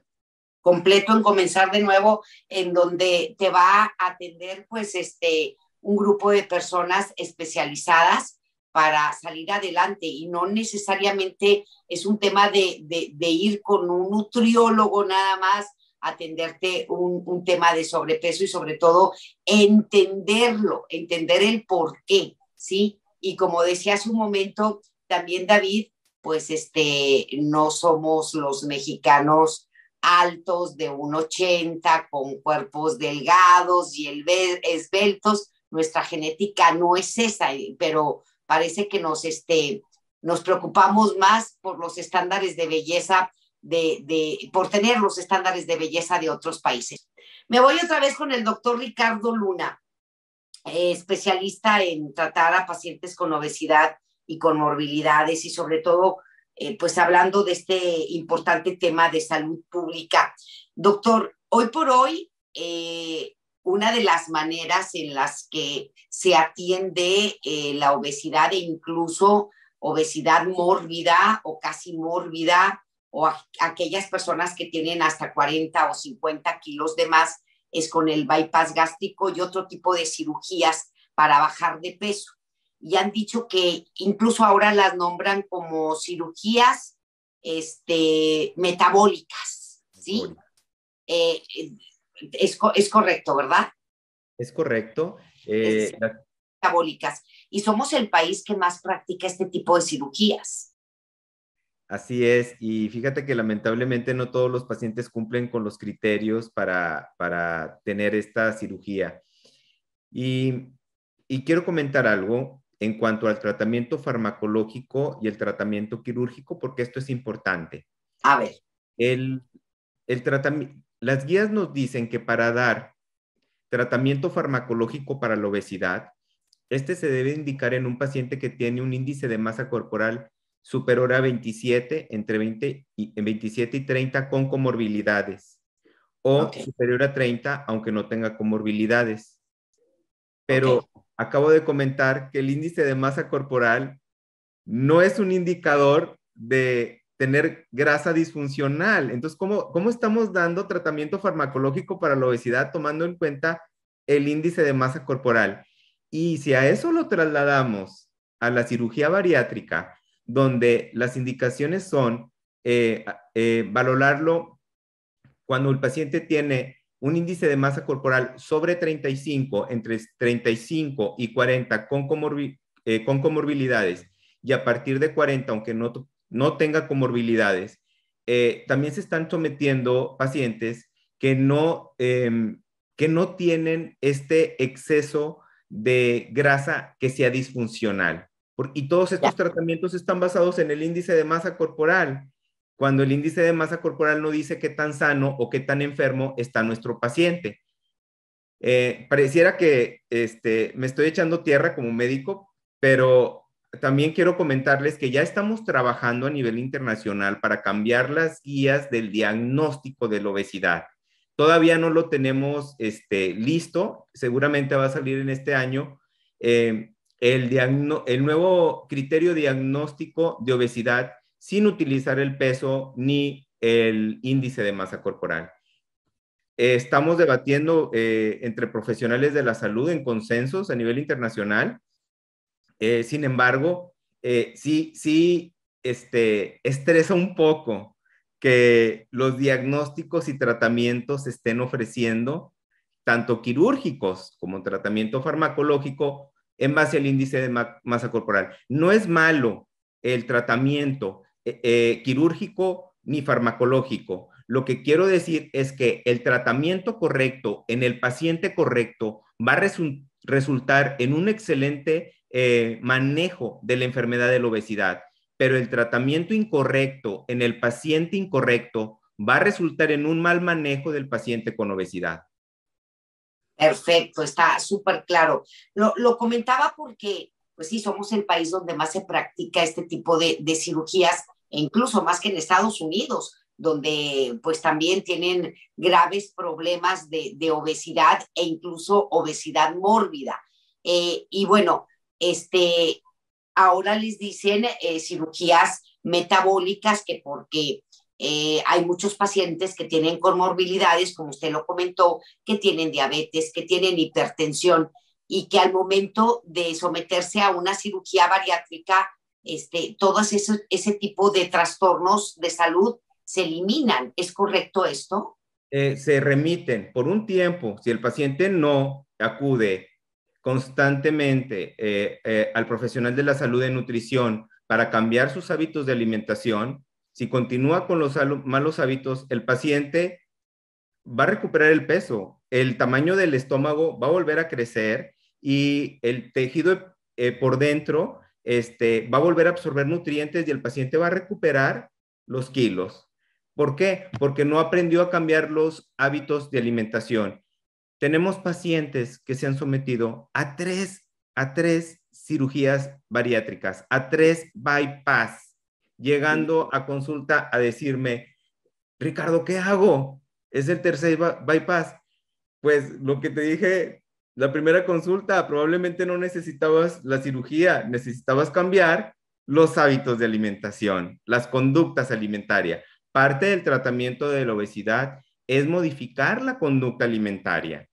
A: Completo en comenzar de nuevo, en donde te va a atender pues este un grupo de personas especializadas para salir adelante y no necesariamente es un tema de, ir con un nutriólogo nada más atenderte un, tema de sobrepeso y sobre todo entenderlo, entender el por qué, ¿sí? Y como decía hace un momento también David, pues este, no somos los mexicanos altos de 1,80 con cuerpos delgados y esbeltos, nuestra genética no es esa, pero parece que nos, este, nos preocupamos más por los estándares de belleza, de, de, por tener los estándares de belleza de otros países. Me voy otra vez con el doctor Ricardo Luna, eh, especialista en tratar a pacientes con obesidad y con morbilidades y sobre todo, eh, pues hablando de este importante tema de salud pública. Doctor, hoy por hoy eh, una de las maneras en las que se atiende eh, la obesidad e incluso obesidad mórbida o casi mórbida o aquellas personas que tienen hasta 40 o 50 kilos de más es con el bypass gástrico y otro tipo de cirugías para bajar de peso. Y han dicho que incluso ahora las nombran como cirugías este, metabólicas, ¿sí? Eh, es, correcto, ¿verdad?
B: Es correcto. Eh,
A: metabólicas. Y somos el país que más practica este tipo de cirugías.
B: Así es, y fíjate que lamentablemente no todos los pacientes cumplen con los criterios para, tener esta cirugía. Y, quiero comentar algo en cuanto al tratamiento farmacológico y el tratamiento quirúrgico, porque esto es importante. A ver. El, el tratamiento, las guías nos dicen que para dar tratamiento farmacológico para la obesidad, este se debe indicar en un paciente que tiene un índice de masa corporal superior a 27, entre 20 y, 27 y 30 con comorbilidades o superior a 30 aunque no tenga comorbilidades. Pero acabo de comentar que el índice de masa corporal no es un indicador de tener grasa disfuncional. Entonces, ¿cómo, ¿cómo estamos dando tratamiento farmacológico para la obesidad tomando en cuenta el índice de masa corporal? Y si a eso lo trasladamos a la cirugía bariátrica, donde las indicaciones son eh, eh, valorarlo cuando el paciente tiene un índice de masa corporal sobre 35, entre 35 y 40 con, eh, con comorbilidades, y a partir de 40, aunque no no tenga comorbilidades, eh, también se están sometiendo pacientes que no, em, que no tienen este exceso de grasa que sea disfuncional. y todos estos tratamientos están basados en el índice de masa corporal, cuando el índice de masa corporal no dice qué tan sano o qué tan enfermo está nuestro paciente. Eh, pareciera que este, me estoy echando tierra como médico, pero también quiero comentarles que ya estamos trabajando a nivel internacional para cambiar las guías del diagnóstico de la obesidad. Todavía no lo tenemos este, listo, seguramente va a salir en este año. Eh, el, nuevo criterio diagnóstico de obesidad sin utilizar el peso ni el índice de masa corporal. estamos debatiendo eh, entre profesionales de la salud en consensos a nivel internacional eh, sin embargo, eh, sí, sí este, estresa un poco que los diagnósticos y tratamientos se estén ofreciendo, tanto quirúrgicos como tratamiento farmacológico, en base al índice de masa corporal. No es malo el tratamiento eh, quirúrgico ni farmacológico. Lo que quiero decir es que el tratamiento correcto en el paciente correcto va a resultar en un excelente eh, manejo de la enfermedad de la obesidad, pero el tratamiento incorrecto en el paciente incorrecto va a resultar en un mal manejo del paciente con obesidad.
A: Perfecto, está súper claro. Lo, comentaba porque, pues sí, somos el país donde más se practica este tipo de, cirugías, e incluso más que en Estados Unidos, donde pues también tienen graves problemas de, obesidad e incluso obesidad mórbida. Eh, y bueno, este, ahora les dicen eh, cirugías metabólicas que porque eh, hay muchos pacientes que tienen comorbilidades, como usted lo comentó, que tienen diabetes, que tienen hipertensión y que al momento de someterse a una cirugía bariátrica, este, todos esos, ese tipo de trastornos de salud se eliminan. ¿Es correcto esto?
B: Eh, se remiten por un tiempo. Si el paciente no acude constantemente eh, eh, al profesional de la salud de nutrición para cambiar sus hábitos de alimentación, si continúa con los malos hábitos, el paciente va a recuperar el peso, el tamaño del estómago va a volver a crecer y el tejido eh, por dentro este, va a volver a absorber nutrientes y el paciente va a recuperar los kilos. ¿Por qué? Porque no aprendió a cambiar los hábitos de alimentación tenemos pacientes que se han sometido a tres, a tres cirugías bariátricas, a tres bypass, llegando a consulta a decirme, Ricardo, ¿qué hago? Es el tercer bypass. Pues lo que te dije, la primera consulta, probablemente no necesitabas la cirugía, necesitabas cambiar los hábitos de alimentación, las conductas alimentarias. Parte del tratamiento de la obesidad es modificar la conducta alimentaria.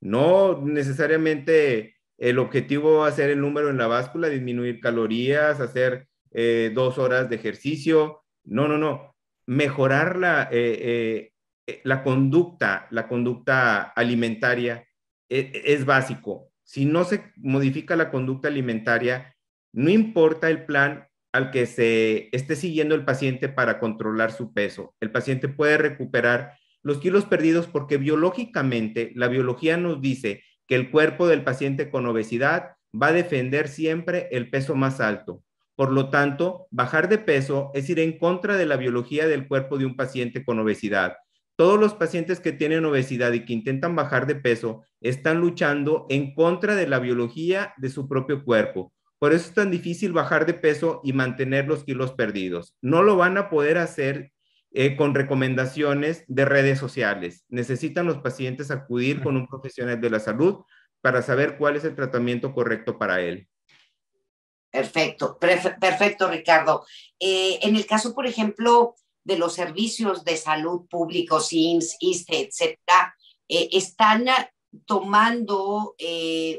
B: No necesariamente el objetivo va a ser el número en la báscula, disminuir calorías, hacer eh, dos horas de ejercicio. No, no, no. Mejorar la, eh, eh, la conducta, la conducta alimentaria es básico. Si no se modifica la conducta alimentaria, no importa el plan al que se esté siguiendo el paciente para controlar su peso. El paciente puede recuperar los kilos perdidos porque biológicamente la biología nos dice que el cuerpo del paciente con obesidad va a defender siempre el peso más alto. Por lo tanto, bajar de peso es ir en contra de la biología del cuerpo de un paciente con obesidad. Todos los pacientes que tienen obesidad y que intentan bajar de peso están luchando en contra de la biología de su propio cuerpo. Por eso es tan difícil bajar de peso y mantener los kilos perdidos. No lo van a poder hacer eh, con recomendaciones de redes sociales. Necesitan los pacientes acudir con un profesional de la salud para saber cuál es el tratamiento correcto para él.
A: Perfecto, perfecto, Ricardo. Eh, en el caso, por ejemplo, de los servicios de salud públicos, IMSS, ISTE, etc., eh, están tomando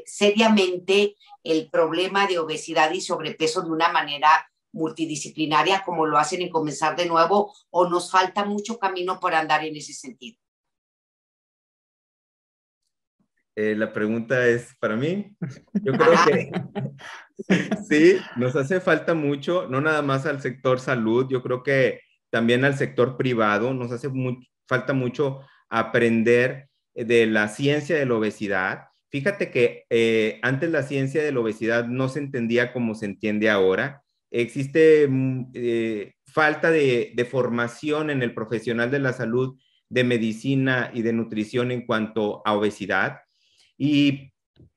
A: seriamente el problema de obesidad y sobrepeso de una manera multidisciplinaria como lo hacen en comenzar de nuevo o nos falta mucho camino por andar en ese sentido?
B: Eh, la pregunta es para mí. Yo creo que sí, nos hace falta mucho, no nada más al sector salud, yo creo que también al sector privado, nos hace falta mucho aprender de la ciencia de la obesidad. Fíjate que eh, antes la ciencia de la obesidad no se entendía como se entiende ahora existe mm, eh, falta de, formación en el profesional de la salud, de medicina y de nutrición en cuanto a obesidad. Y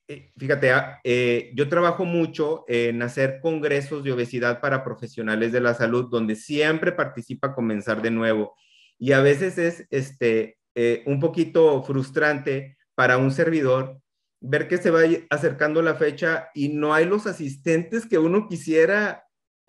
B: eh, fíjate, ah, eh, yo trabajo mucho en hacer congresos de obesidad para profesionales de la salud, donde siempre participa Comenzar de Nuevo. Y a veces es este, un poquito frustrante para un servidor ver que se va acercando la fecha y no hay los asistentes que uno quisiera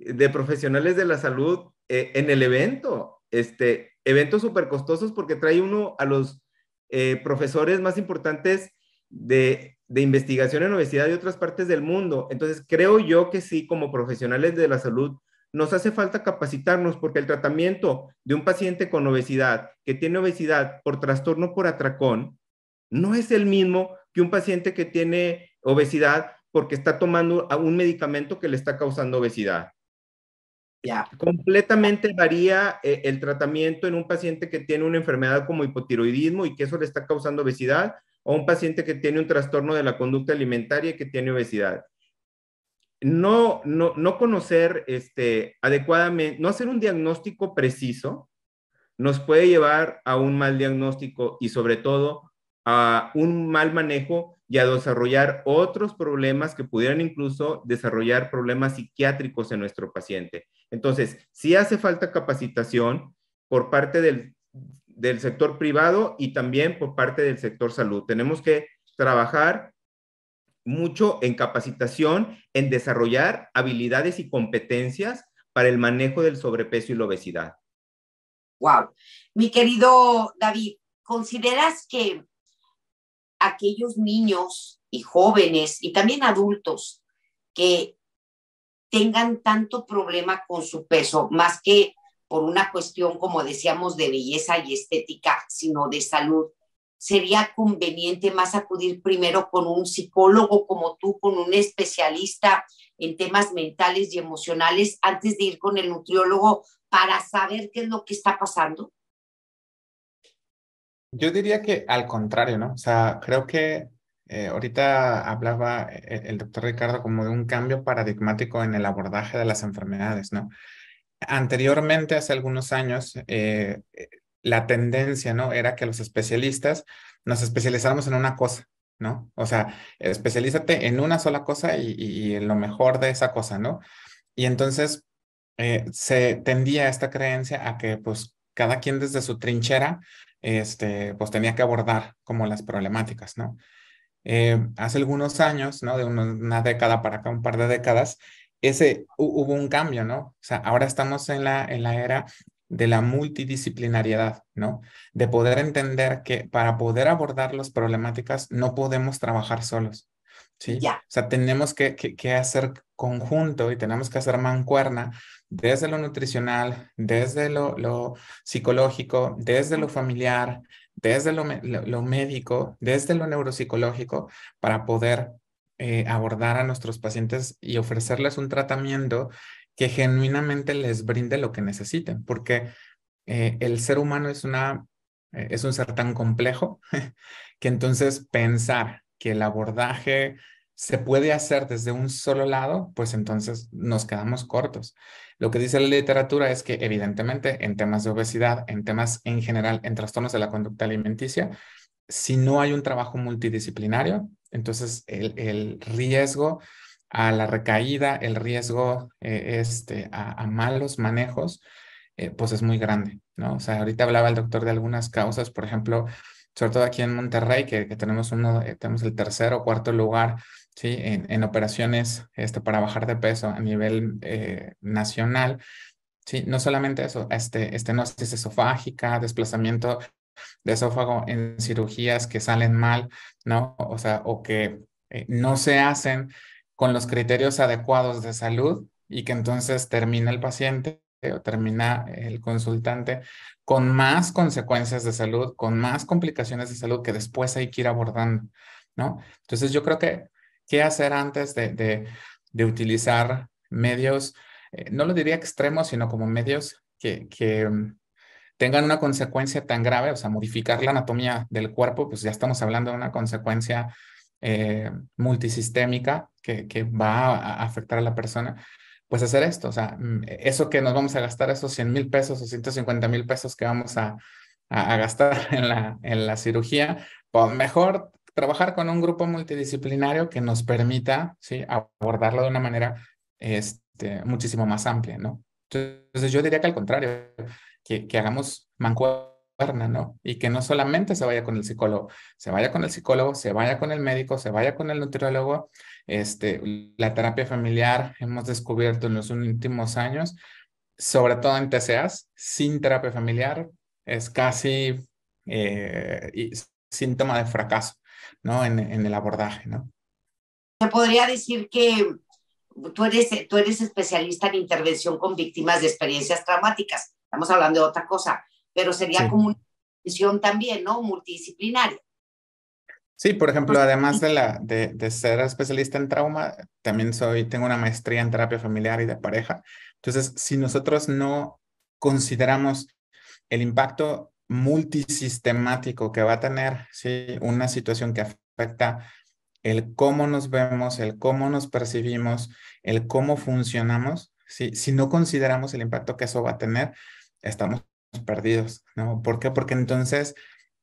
B: de profesionales de la salud eh, en el evento. Este, eventos súper costosos porque trae uno a los eh, profesores más importantes de, de investigación en obesidad de otras partes del mundo. Entonces, creo yo que sí, como profesionales de la salud, nos hace falta capacitarnos porque el tratamiento de un paciente con obesidad, que tiene obesidad por trastorno por atracón, no es el mismo que un paciente que tiene obesidad porque está tomando un medicamento que le está causando obesidad. Ya. Completamente varía eh, el tratamiento en un paciente que tiene una enfermedad como hipotiroidismo y que eso le está causando obesidad, o un paciente que tiene un trastorno de la conducta alimentaria y que tiene obesidad. No, no, no conocer este, adecuadamente, no hacer un diagnóstico preciso, nos puede llevar a un mal diagnóstico y sobre todo a un mal manejo y a desarrollar otros problemas que pudieran incluso desarrollar problemas psiquiátricos en nuestro paciente. Entonces, sí hace falta capacitación por parte del, del sector privado y también por parte del sector salud. Tenemos que trabajar mucho en capacitación, en desarrollar habilidades y competencias para el manejo del sobrepeso y la obesidad.
A: Wow. Mi querido David, ¿consideras que aquellos niños y jóvenes y también adultos que tengan tanto problema con su peso, más que por una cuestión, como decíamos, de belleza y estética, sino de salud, sería conveniente más acudir primero con un psicólogo como tú, con un especialista en temas mentales y emocionales, antes de ir con el nutriólogo para saber qué es lo que está pasando?
D: Yo diría que al contrario, ¿no? O sea, creo que eh, ahorita hablaba e-, el, doctor Ricardo como de un cambio paradigmático en el abordaje de las enfermedades, ¿no? Anteriormente, hace algunos años, eh, eh, la tendencia, ¿no? Era que los especialistas nos especializáramos en una cosa, ¿no? O sea, especialízate en una sola cosa y, en lo mejor de esa cosa, ¿no? Y entonces se tendía esta creencia a que, pues, cada quien desde su trinchera este, pues tenía que abordar como las problemáticas, ¿no? Eh, hace algunos años, ¿no? De una, década para acá, un par de décadas, ese, hubo un cambio, ¿no? O sea, ahora estamos en la, en la era de la multidisciplinariedad, ¿no? De poder entender que para poder abordar las problemáticas no podemos trabajar solos, ya. O sea, tenemos que, que, hacer conjunto y tenemos que hacer mancuerna desde lo nutricional, desde lo, psicológico, desde lo familiar, desde lo, médico, desde lo neuropsicológico, para poder eh, abordar a nuestros pacientes y ofrecerles un tratamiento que genuinamente les brinde lo que necesiten, porque eh, el ser humano es, una, eh, es un ser tan complejo que entonces pensar que el abordaje se puede hacer desde un solo lado, pues entonces nos quedamos cortos. Lo que dice la literatura es que evidentemente en temas de obesidad, en temas en general, en trastornos de la conducta alimenticia, si no hay un trabajo multidisciplinario, entonces el, riesgo a la recaída, el riesgo eh, este, a, malos manejos, eh, pues es muy grande, ¿no? O sea, ahorita hablaba el doctor de algunas causas, por ejemplo, sobre todo aquí en Monterrey, que, tenemos, uno, eh, tenemos el tercer o cuarto lugar ¿sí? en, operaciones este, para bajar de peso a nivel eh, nacional. ¿sí? No solamente eso, este, estenosis esofágica, desplazamiento de esófago en cirugías que salen mal, ¿no? O sea, o que eh, no se hacen con los criterios adecuados de salud y que entonces termina el paciente o eh, termina el consultante con más consecuencias de salud, con más complicaciones de salud que después hay que ir abordando, ¿no? Entonces yo creo que qué hacer antes de, utilizar medios, eh, no lo diría extremos, sino como medios que, que mm, tengan una consecuencia tan grave, o sea, modificar la anatomía del cuerpo, pues ya estamos hablando de una consecuencia eh, multisistémica que, que, va a afectar a la persona pues hacer esto, o sea, mm, eso que nos vamos a gastar, esos 100 mil pesos o 150 mil pesos que vamos a, a, gastar en la, en la cirugía, pues mejor trabajar con un grupo multidisciplinario que nos permita, ¿sí? Abordarlo de una manera este, muchísimo más amplia, ¿no? Entonces yo diría que al contrario, que, que hagamos mancuerna, ¿no? Y que no solamente se vaya con el psicólogo, se vaya con el psicólogo, se vaya con el médico, se vaya con el nutriólogo, este, la terapia familiar, hemos descubierto en los últimos años, sobre todo en TCAs, sin terapia familiar es casi eh, síntoma de fracaso, ¿no? En, el abordaje, ¿no?
A: Se podría decir que tú eres, tú eres especialista en intervención con víctimas de experiencias traumáticas, estamos hablando de otra cosa, pero sería como una intervención también, ¿no? Multidisciplinaria.
D: Sí, por ejemplo, además de, la, de, de, ser especialista en trauma, también soy, tengo una maestría en terapia familiar y de pareja. Entonces, si nosotros no consideramos el impacto multisistemático que va a tener ¿sí? una situación que afecta el cómo nos vemos, el cómo nos percibimos, el cómo funcionamos, si si no consideramos el impacto que eso va a tener, estamos perdidos, ¿no? ¿Por qué? Porque entonces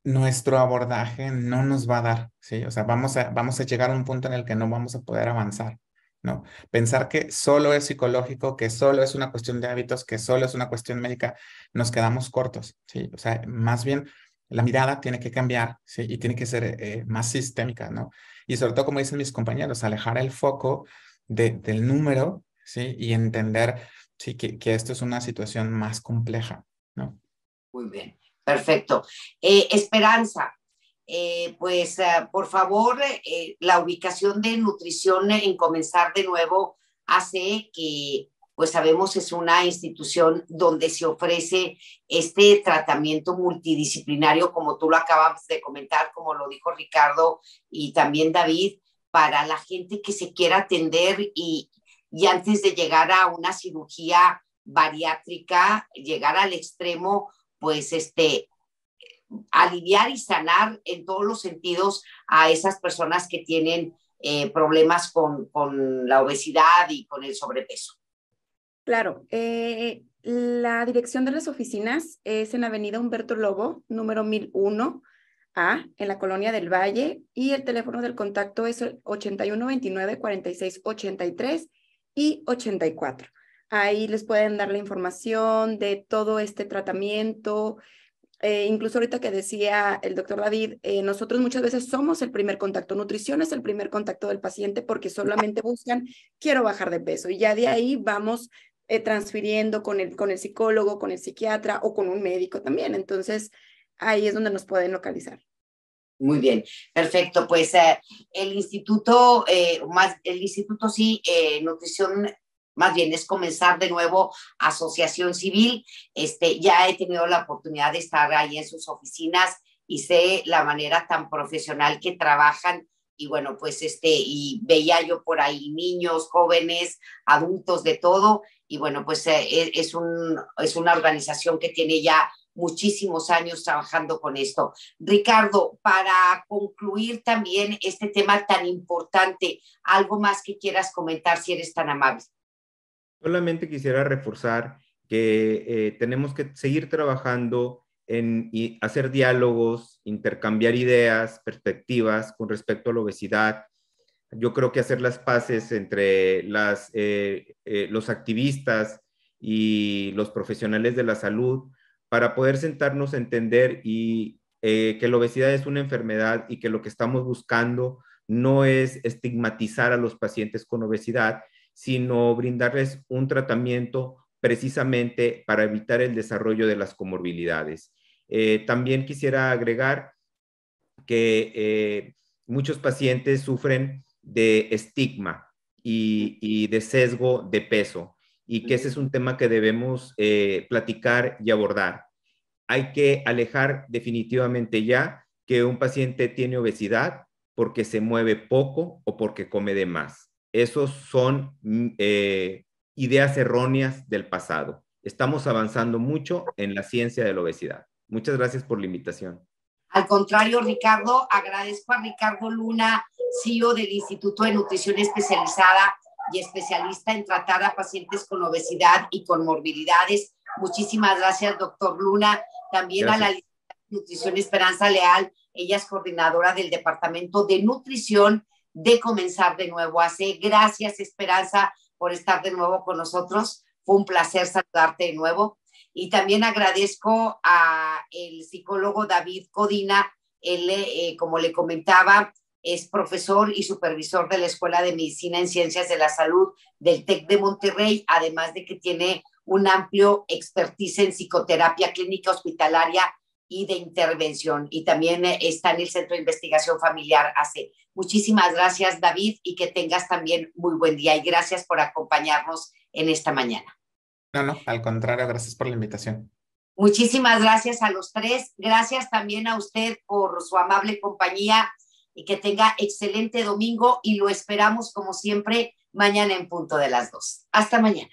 D: nuestro abordaje no nos va a dar, ¿sí? O sea, vamos a, vamos a llegar a un punto en el que no vamos a poder avanzar, ¿no? Pensar que solo es psicológico, que solo es una cuestión de hábitos, que solo es una cuestión médica, nos quedamos cortos, ¿sí? O sea, más bien la mirada tiene que cambiar, ¿sí? Y tiene que ser eh, más sistémica, ¿no? Y sobre todo, como dicen mis compañeros, alejar el foco de, del número, ¿sí? Y entender, ¿sí? Que, que esto es una situación más compleja, ¿no?
A: Muy bien. Perfecto. Eh, Esperanza, eh, pues eh, por favor, la ubicación de nutrición en comenzar de nuevo hace que, pues sabemos, es una institución donde se ofrece este tratamiento multidisciplinario, como tú lo acabas de comentar, como lo dijo Ricardo y también David, para la gente que se quiera atender y, y antes de llegar a una cirugía bariátrica, llegar al extremo pues este, aliviar y sanar en todos los sentidos a esas personas que tienen eh, problemas con, con, la obesidad y con el sobrepeso.
C: Claro, eh, la dirección de las oficinas es en Avenida Humberto Lobo, número 1001. A, en la colonia del Valle y el teléfono del contacto es 8129 4683 y 84. Ahí les pueden dar la información de todo este tratamiento. Eh, incluso ahorita que decía el doctor David, eh, nosotros muchas veces somos el primer contacto. Nutrición es el primer contacto del paciente porque solamente buscan, quiero bajar de peso. Y ya de ahí vamos eh, transfiriendo con el, con el psicólogo, con el psiquiatra o con un médico también. Entonces, ahí es donde nos pueden localizar.
A: Muy bien, perfecto. Pues el instituto, más el instituto sí, nutrición más bien es comenzar de nuevo asociación civil. Este, ya he tenido la oportunidad de estar ahí en sus oficinas y sé la manera tan profesional que trabajan y bueno, pues este, y veía yo por ahí niños, jóvenes, adultos, de todo, y bueno, pues eh, eh, es, es una organización que tiene ya muchísimos años trabajando con esto. Ricardo, para concluir también este tema tan importante, algo más que quieras comentar si eres tan amable.
B: Solamente quisiera reforzar que eh, tenemos que seguir trabajando en hacer diálogos, intercambiar ideas, perspectivas con respecto a la obesidad. Yo creo que hacer las paces entre eh, eh, los activistas y los profesionales de la salud para poder sentarnos a entender y que la obesidad es una enfermedad y que lo que estamos buscando no es estigmatizar a los pacientes con obesidad, sino brindarles un tratamiento precisamente para evitar el desarrollo de las comorbilidades. Eh, también quisiera agregar que eh, muchos pacientes sufren de estigma y, de sesgo de peso y que ese es un tema que debemos eh, platicar y abordar. Hay que alejar definitivamente ya que un paciente tiene obesidad porque se mueve poco o porque come de más. Esos son mm, eh, ideas erróneas del pasado. Estamos avanzando mucho en la ciencia de la obesidad. Muchas gracias por la invitación.
A: Al contrario, Ricardo, agradezco a Ricardo Luna, CEO del Instituto de Nutrición Especializada y especialista en tratar a pacientes con obesidad y con morbilidades. Muchísimas gracias, doctor Luna. También a la Nutrición Esperanza Leal, ella es coordinadora del Departamento de Nutrición de comenzar de nuevo. Hace gracias Esperanza por estar de nuevo con nosotros. Fue un placer saludarte de nuevo. Y también agradezco a el psicólogo David Codina. Él, eh, eh, como le comentaba, es profesor y supervisor de la Escuela de Medicina en Ciencias de la Salud del TEC de Monterrey, además de que tiene un amplio expertise en psicoterapia clínica hospitalaria y de intervención. Y también eh, está en el Centro de Investigación Familiar ACE. Muchísimas gracias, David, y que tengas también muy buen día. Y gracias por acompañarnos en esta mañana.
D: No, no, al contrario, gracias por la invitación.
A: Muchísimas gracias a los tres. Gracias también a usted por su amable compañía y que tenga excelente domingo y lo esperamos como siempre mañana en punto de las dos. Hasta mañana.